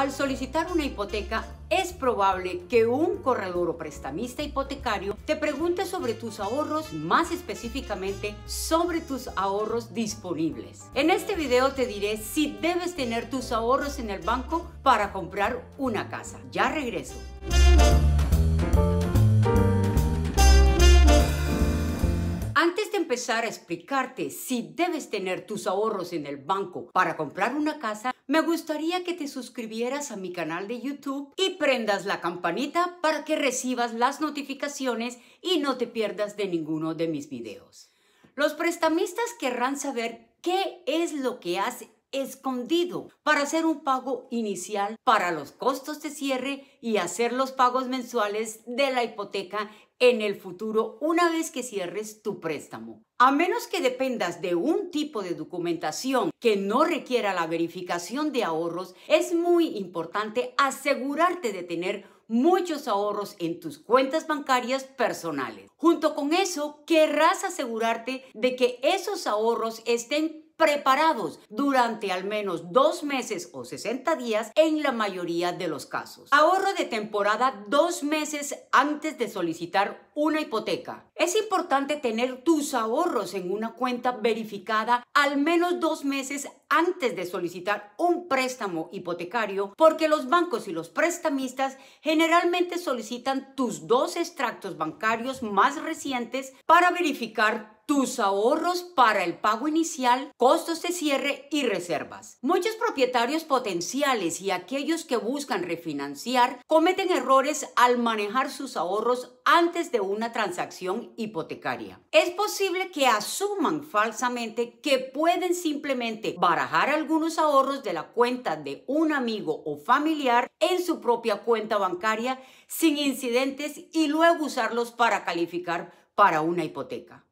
al solicitar una hipoteca, es probable que un corredor o prestamista hipotecario te pregunte sobre tus ahorros, más específicamente sobre tus ahorros disponibles. En este video te diré si debes tener tus ahorros en el banco para comprar una casa. Ya regreso. Antes de empezar a explicarte si debes tener tus ahorros en el banco para comprar una casa, me gustaría que te suscribieras a mi canal de YouTube y prendas la campanita para que recibas las notificaciones y no te pierdas de ninguno de mis videos. Los prestamistas querrán saber qué es lo que hace escondido para hacer un pago inicial para los costos de cierre y hacer los pagos mensuales de la hipoteca en el futuro una vez que cierres tu préstamo. A menos que dependas de un tipo de documentación que no requiera la verificación de ahorros, es muy importante asegurarte de tener muchos ahorros en tus cuentas bancarias personales. Junto con eso, querrás asegurarte de que esos ahorros estén preparados durante al menos dos meses o 60 días en la mayoría de los casos. Ahorro de temporada dos meses antes de solicitar una hipoteca. Es importante tener tus ahorros en una cuenta verificada al menos dos meses antes de solicitar un préstamo hipotecario porque los bancos y los prestamistas generalmente solicitan tus dos extractos bancarios más recientes para verificar tus ahorros para el pago inicial, costos de cierre y reservas. Muchos propietarios potenciales y aquellos que buscan refinanciar cometen errores al manejar sus ahorros antes de una transacción hipotecaria. Es posible que asuman falsamente que pueden simplemente barajar algunos ahorros de la cuenta de un amigo o familiar en su propia cuenta bancaria sin incidentes y luego usarlos para calificar para una hipoteca.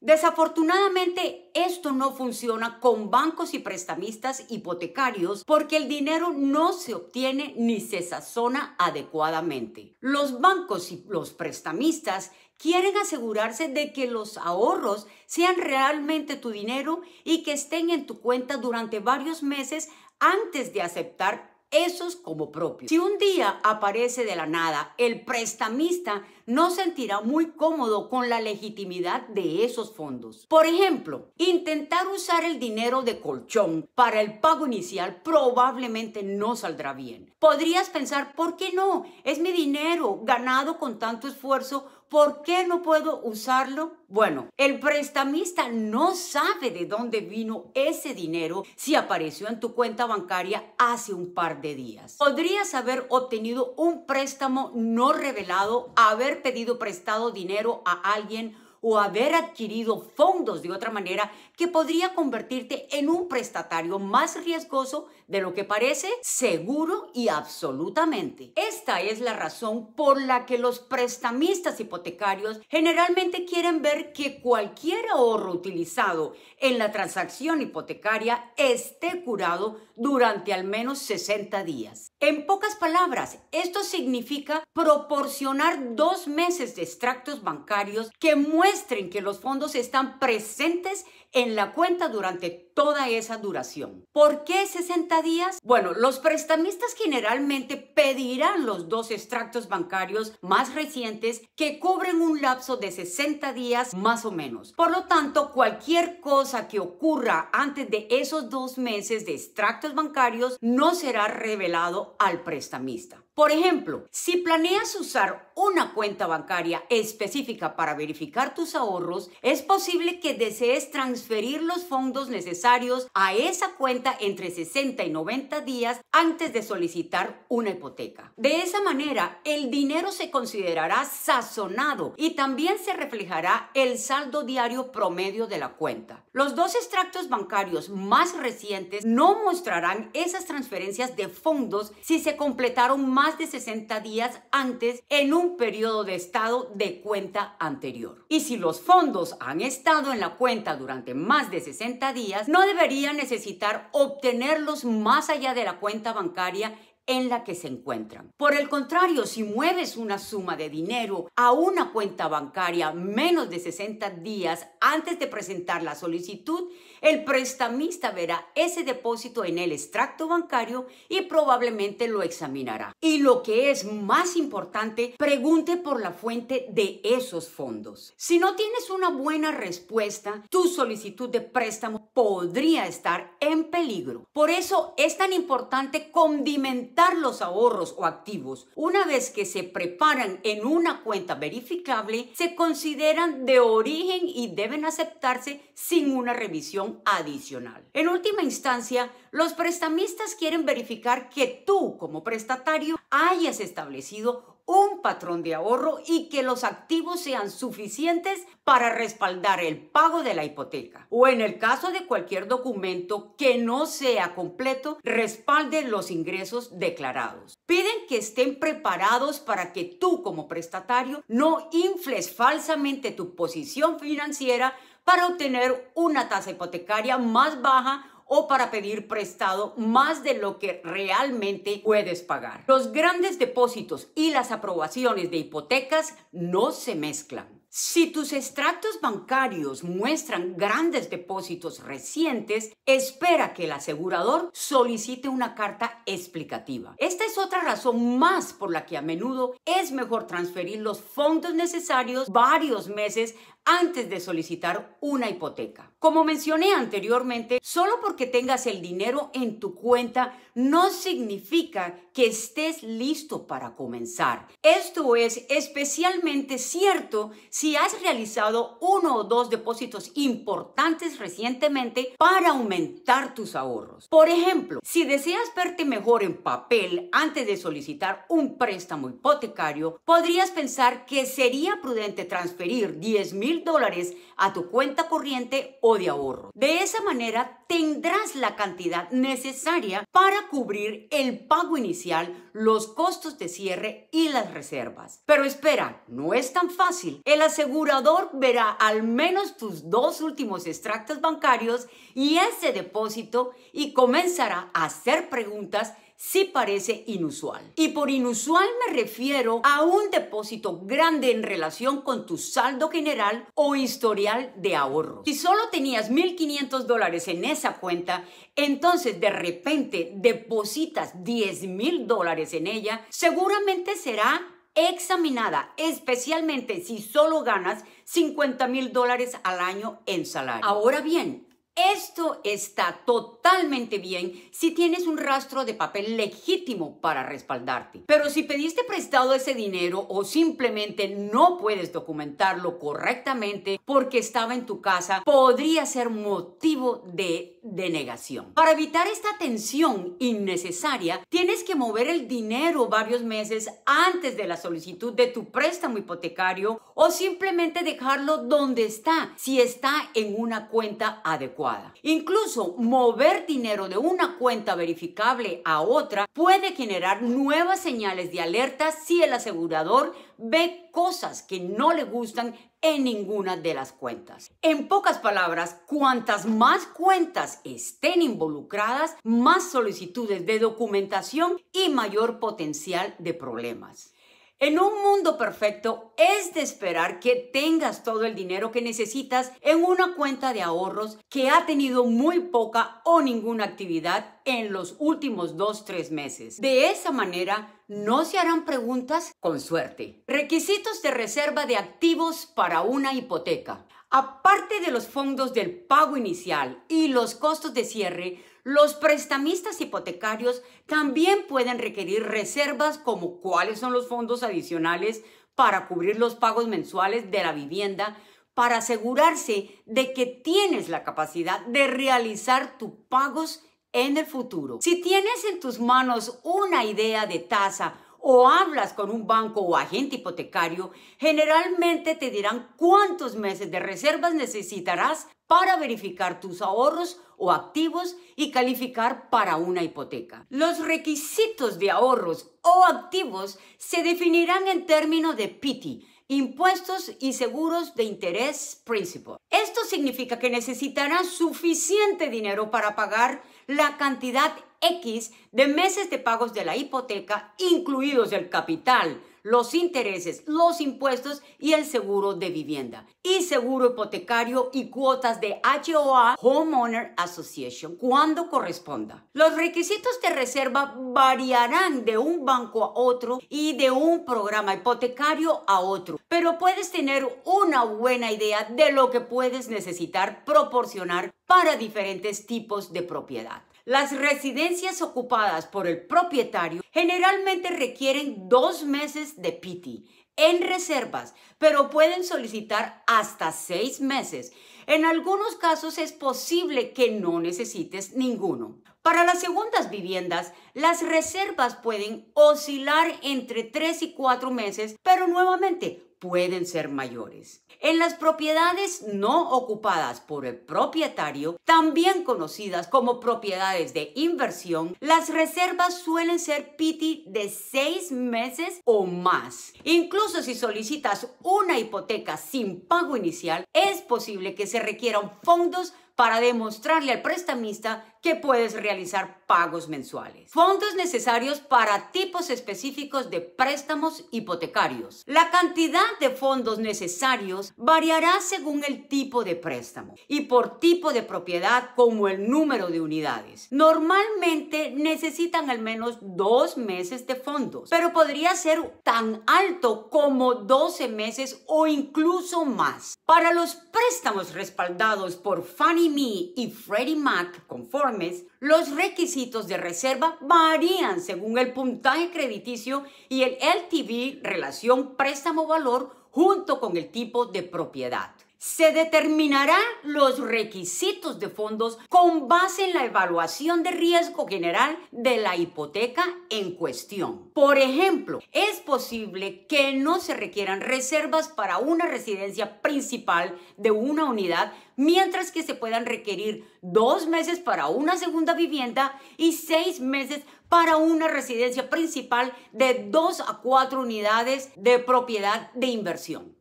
Desafortunadamente, esto no funciona con bancos y prestamistas hipotecarios porque el dinero no se obtiene ni se sazona adecuadamente. Los bancos y los prestamistas quieren asegurarse de que los ahorros sean realmente tu dinero y que estén en tu cuenta durante varios meses antes de aceptar esos como propios. Si un día aparece de la nada el prestamista no sentirá muy cómodo con la legitimidad de esos fondos. Por ejemplo, intentar usar el dinero de colchón para el pago inicial probablemente no saldrá bien. Podrías pensar, ¿por qué no? Es mi dinero ganado con tanto esfuerzo ¿Por qué no puedo usarlo? Bueno, el prestamista no sabe de dónde vino ese dinero si apareció en tu cuenta bancaria hace un par de días. Podrías haber obtenido un préstamo no revelado, haber pedido prestado dinero a alguien o haber adquirido fondos de otra manera que podría convertirte en un prestatario más riesgoso de lo que parece seguro y absolutamente. Esta es la razón por la que los prestamistas hipotecarios generalmente quieren ver que cualquier ahorro utilizado en la transacción hipotecaria esté curado durante al menos 60 días. En pocas palabras, esto significa proporcionar dos meses de extractos bancarios que muestren que los fondos están presentes en la cuenta durante toda esa duración. ¿Por qué 60 días? Bueno, los prestamistas generalmente pedirán los dos extractos bancarios más recientes que cubren un lapso de 60 días más o menos. Por lo tanto, cualquier cosa que ocurra antes de esos dos meses de extractos bancarios no será revelado al prestamista. Por ejemplo, si planeas usar una cuenta bancaria específica para verificar tus ahorros, es posible que desees transferir los fondos necesarios a esa cuenta entre 60 y 90 días antes de solicitar una hipoteca. De esa manera, el dinero se considerará sazonado y también se reflejará el saldo diario promedio de la cuenta. Los dos extractos bancarios más recientes no mostrarán esas transferencias de fondos si se completaron más de 60 días antes en un periodo de estado de cuenta anterior. Y si los fondos han estado en la cuenta durante más de 60 días, no debería necesitar obtenerlos más allá de la cuenta bancaria en la que se encuentran. Por el contrario, si mueves una suma de dinero a una cuenta bancaria menos de 60 días antes de presentar la solicitud, el prestamista verá ese depósito en el extracto bancario y probablemente lo examinará. Y lo que es más importante, pregunte por la fuente de esos fondos. Si no tienes una buena respuesta, tu solicitud de préstamo podría estar en peligro. Por eso es tan importante condimentar los ahorros o activos. Una vez que se preparan en una cuenta verificable, se consideran de origen y deben aceptarse sin una revisión adicional. En última instancia, los prestamistas quieren verificar que tú, como prestatario, hayas establecido un patrón de ahorro y que los activos sean suficientes para respaldar el pago de la hipoteca. O en el caso de cualquier documento que no sea completo, respalde los ingresos declarados. Piden que estén preparados para que tú como prestatario no infles falsamente tu posición financiera para obtener una tasa hipotecaria más baja o para pedir prestado más de lo que realmente puedes pagar. Los grandes depósitos y las aprobaciones de hipotecas no se mezclan. Si tus extractos bancarios muestran grandes depósitos recientes, espera que el asegurador solicite una carta explicativa. Esta es otra razón más por la que a menudo es mejor transferir los fondos necesarios varios meses antes de solicitar una hipoteca. Como mencioné anteriormente, solo porque tengas el dinero en tu cuenta no significa que estés listo para comenzar. Esto es especialmente cierto si has realizado uno o dos depósitos importantes recientemente para aumentar tus ahorros. Por ejemplo, si deseas verte mejor en papel antes de solicitar un préstamo hipotecario, podrías pensar que sería prudente transferir 10 dólares a tu cuenta corriente o de ahorro. De esa manera tendrás la cantidad necesaria para cubrir el pago inicial, los costos de cierre y las reservas. Pero espera, no es tan fácil. El asegurador verá al menos tus dos últimos extractos bancarios y ese depósito y comenzará a hacer preguntas sí parece inusual. Y por inusual me refiero a un depósito grande en relación con tu saldo general o historial de ahorro. Si solo tenías 1.500 dólares en esa cuenta, entonces de repente depositas 10.000 dólares en ella, seguramente será examinada, especialmente si solo ganas 50 mil dólares al año en salario. Ahora bien, esto está totalmente bien si tienes un rastro de papel legítimo para respaldarte. Pero si pediste prestado ese dinero o simplemente no puedes documentarlo correctamente porque estaba en tu casa, podría ser motivo de denegación. Para evitar esta tensión innecesaria, tienes que mover el dinero varios meses antes de la solicitud de tu préstamo hipotecario o simplemente dejarlo donde está si está en una cuenta adecuada. Incluso mover dinero de una cuenta verificable a otra puede generar nuevas señales de alerta si el asegurador ve cosas que no le gustan en ninguna de las cuentas. En pocas palabras, cuantas más cuentas estén involucradas, más solicitudes de documentación y mayor potencial de problemas. En un mundo perfecto es de esperar que tengas todo el dinero que necesitas en una cuenta de ahorros que ha tenido muy poca o ninguna actividad en los últimos 2-3 meses. De esa manera, no se harán preguntas con suerte. Requisitos de reserva de activos para una hipoteca. Aparte de los fondos del pago inicial y los costos de cierre, los prestamistas hipotecarios también pueden requerir reservas como cuáles son los fondos adicionales para cubrir los pagos mensuales de la vivienda, para asegurarse de que tienes la capacidad de realizar tus pagos en el futuro. Si tienes en tus manos una idea de tasa o hablas con un banco o agente hipotecario, generalmente te dirán cuántos meses de reservas necesitarás para verificar tus ahorros o activos y calificar para una hipoteca. Los requisitos de ahorros o activos se definirán en términos de PITI, impuestos y seguros de interés principal. Esto significa que necesitarás suficiente dinero para pagar la cantidad X de meses de pagos de la hipoteca, incluidos el capital, los intereses, los impuestos y el seguro de vivienda. Y seguro hipotecario y cuotas de HOA, Homeowner Association, cuando corresponda. Los requisitos de reserva variarán de un banco a otro y de un programa hipotecario a otro, pero puedes tener una buena idea de lo que puedes necesitar proporcionar para diferentes tipos de propiedad. Las residencias ocupadas por el propietario generalmente requieren dos meses de PITI en reservas, pero pueden solicitar hasta seis meses. En algunos casos es posible que no necesites ninguno. Para las segundas viviendas, las reservas pueden oscilar entre tres y cuatro meses, pero nuevamente pueden ser mayores. En las propiedades no ocupadas por el propietario, también conocidas como propiedades de inversión, las reservas suelen ser PITI de seis meses o más. Incluso si solicitas una hipoteca sin pago inicial, es posible que se requieran fondos para demostrarle al prestamista que puedes realizar pagos mensuales. Fondos necesarios para tipos específicos de préstamos hipotecarios. La cantidad de fondos necesarios variará según el tipo de préstamo y por tipo de propiedad como el número de unidades. Normalmente necesitan al menos dos meses de fondos, pero podría ser tan alto como 12 meses o incluso más. Para los préstamos respaldados por Fannie y Freddie Mac conformes, los requisitos de reserva varían según el puntaje crediticio y el LTV, relación préstamo-valor, junto con el tipo de propiedad se determinarán los requisitos de fondos con base en la evaluación de riesgo general de la hipoteca en cuestión. Por ejemplo, es posible que no se requieran reservas para una residencia principal de una unidad, mientras que se puedan requerir dos meses para una segunda vivienda y seis meses para una residencia principal de dos a cuatro unidades de propiedad de inversión.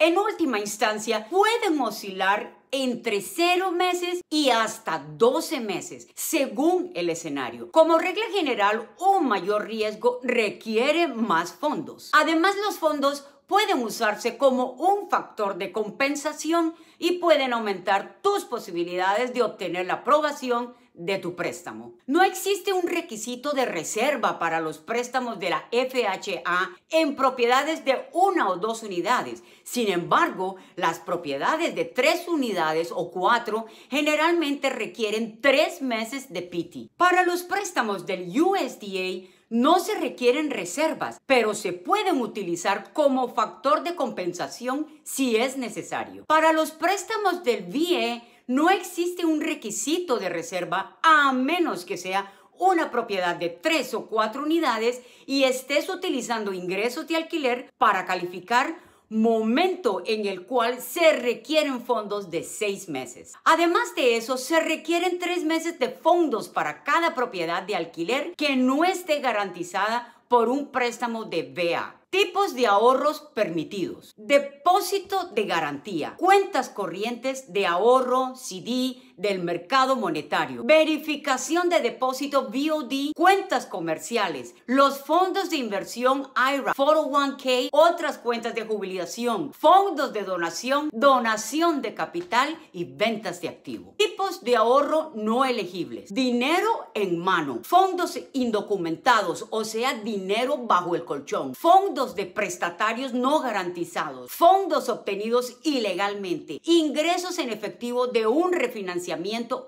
En última instancia, pueden oscilar entre 0 meses y hasta 12 meses, según el escenario. Como regla general, un mayor riesgo requiere más fondos. Además, los fondos pueden usarse como un factor de compensación y pueden aumentar tus posibilidades de obtener la aprobación de tu préstamo. No existe un requisito de reserva para los préstamos de la FHA en propiedades de una o dos unidades. Sin embargo, las propiedades de tres unidades o cuatro generalmente requieren tres meses de PITI. Para los préstamos del USDA, no se requieren reservas, pero se pueden utilizar como factor de compensación si es necesario. Para los préstamos del BIE no existe un requisito de reserva a menos que sea una propiedad de tres o cuatro unidades y estés utilizando ingresos de alquiler para calificar momento en el cual se requieren fondos de seis meses. Además de eso, se requieren tres meses de fondos para cada propiedad de alquiler que no esté garantizada por un préstamo de BA. Tipos de ahorros permitidos. Depósito de garantía. Cuentas corrientes de ahorro, CD, del mercado monetario, verificación de depósito BOD, cuentas comerciales, los fondos de inversión IRA, 401k, otras cuentas de jubilación, fondos de donación, donación de capital y ventas de activo. Tipos de ahorro no elegibles. Dinero en mano, fondos indocumentados, o sea, dinero bajo el colchón, fondos de prestatarios no garantizados, fondos obtenidos ilegalmente, ingresos en efectivo de un refinanciamiento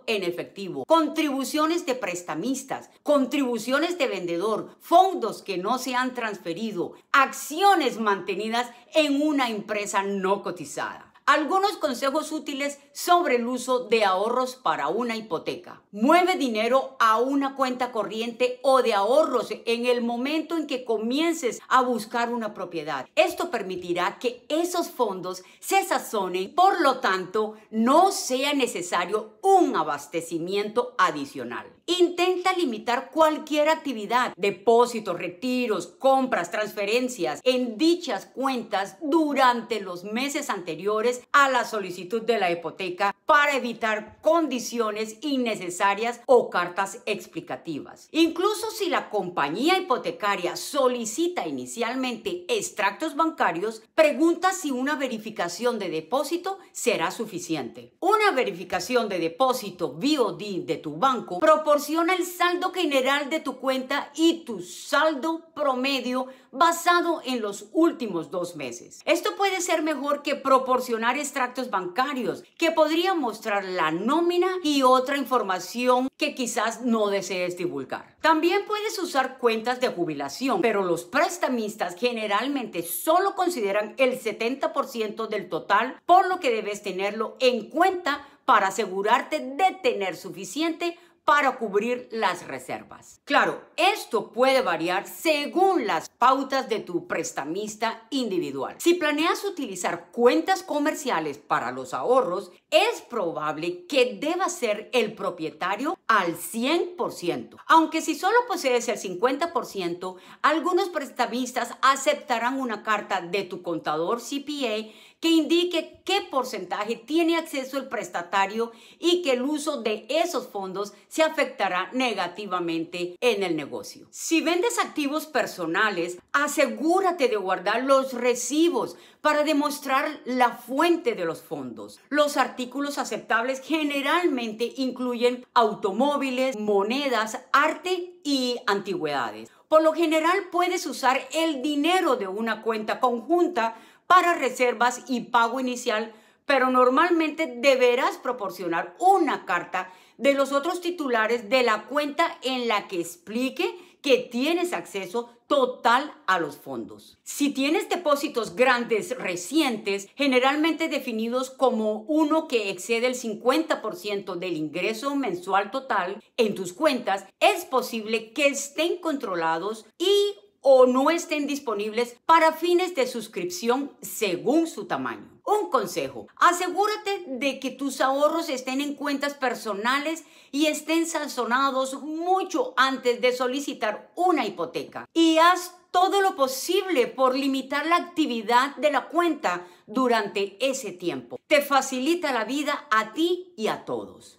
en efectivo, contribuciones de prestamistas, contribuciones de vendedor, fondos que no se han transferido, acciones mantenidas en una empresa no cotizada. Algunos consejos útiles sobre el uso de ahorros para una hipoteca. Mueve dinero a una cuenta corriente o de ahorros en el momento en que comiences a buscar una propiedad. Esto permitirá que esos fondos se sazonen, por lo tanto, no sea necesario un abastecimiento adicional. Intenta limitar cualquier actividad, depósitos, retiros, compras, transferencias en dichas cuentas durante los meses anteriores a la solicitud de la hipoteca para evitar condiciones innecesarias o cartas explicativas. Incluso si la compañía hipotecaria solicita inicialmente extractos bancarios, pregunta si una verificación de depósito será suficiente. Una verificación de depósito BOD de tu banco propone proporciona el saldo general de tu cuenta y tu saldo promedio basado en los últimos dos meses. Esto puede ser mejor que proporcionar extractos bancarios que podrían mostrar la nómina y otra información que quizás no desees divulgar. También puedes usar cuentas de jubilación, pero los prestamistas generalmente solo consideran el 70% del total, por lo que debes tenerlo en cuenta para asegurarte de tener suficiente para cubrir las reservas. Claro, esto puede variar según las pautas de tu prestamista individual. Si planeas utilizar cuentas comerciales para los ahorros, es probable que deba ser el propietario al 100%. Aunque si solo posees el 50%, algunos prestamistas aceptarán una carta de tu contador CPA que indique qué porcentaje tiene acceso el prestatario y que el uso de esos fondos se afectará negativamente en el negocio. Si vendes activos personales, asegúrate de guardar los recibos para demostrar la fuente de los fondos. Los artículos aceptables generalmente incluyen automóviles, monedas, arte y antigüedades. Por lo general puedes usar el dinero de una cuenta conjunta para reservas y pago inicial pero normalmente deberás proporcionar una carta de los otros titulares de la cuenta en la que explique que tienes acceso total a los fondos. Si tienes depósitos grandes recientes, generalmente definidos como uno que excede el 50% del ingreso mensual total en tus cuentas, es posible que estén controlados y o no estén disponibles para fines de suscripción según su tamaño. Un consejo, asegúrate de que tus ahorros estén en cuentas personales y estén sancionados mucho antes de solicitar una hipoteca. Y haz todo lo posible por limitar la actividad de la cuenta durante ese tiempo. Te facilita la vida a ti y a todos.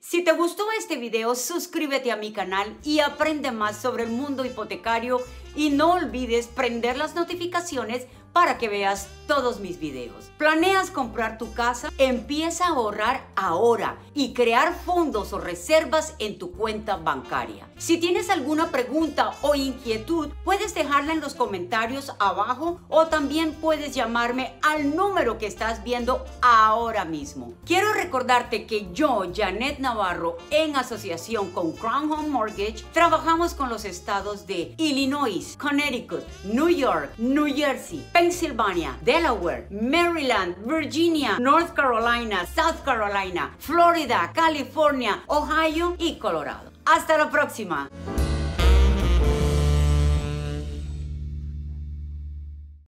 Si te gustó este video, suscríbete a mi canal y aprende más sobre el mundo hipotecario y no olvides prender las notificaciones para que veas todos mis videos. ¿Planeas comprar tu casa? Empieza a ahorrar ahora y crear fondos o reservas en tu cuenta bancaria. Si tienes alguna pregunta o inquietud, puedes dejarla en los comentarios abajo o también puedes llamarme al número que estás viendo ahora mismo. Quiero recordarte que yo, Janet Navarro, en asociación con Crown Home Mortgage, trabajamos con los estados de Illinois, Connecticut, New York, New Jersey, Pennsylvania, Delaware, Maryland, Virginia, North Carolina, South Carolina, Florida, California, Ohio y Colorado. Hasta la próxima.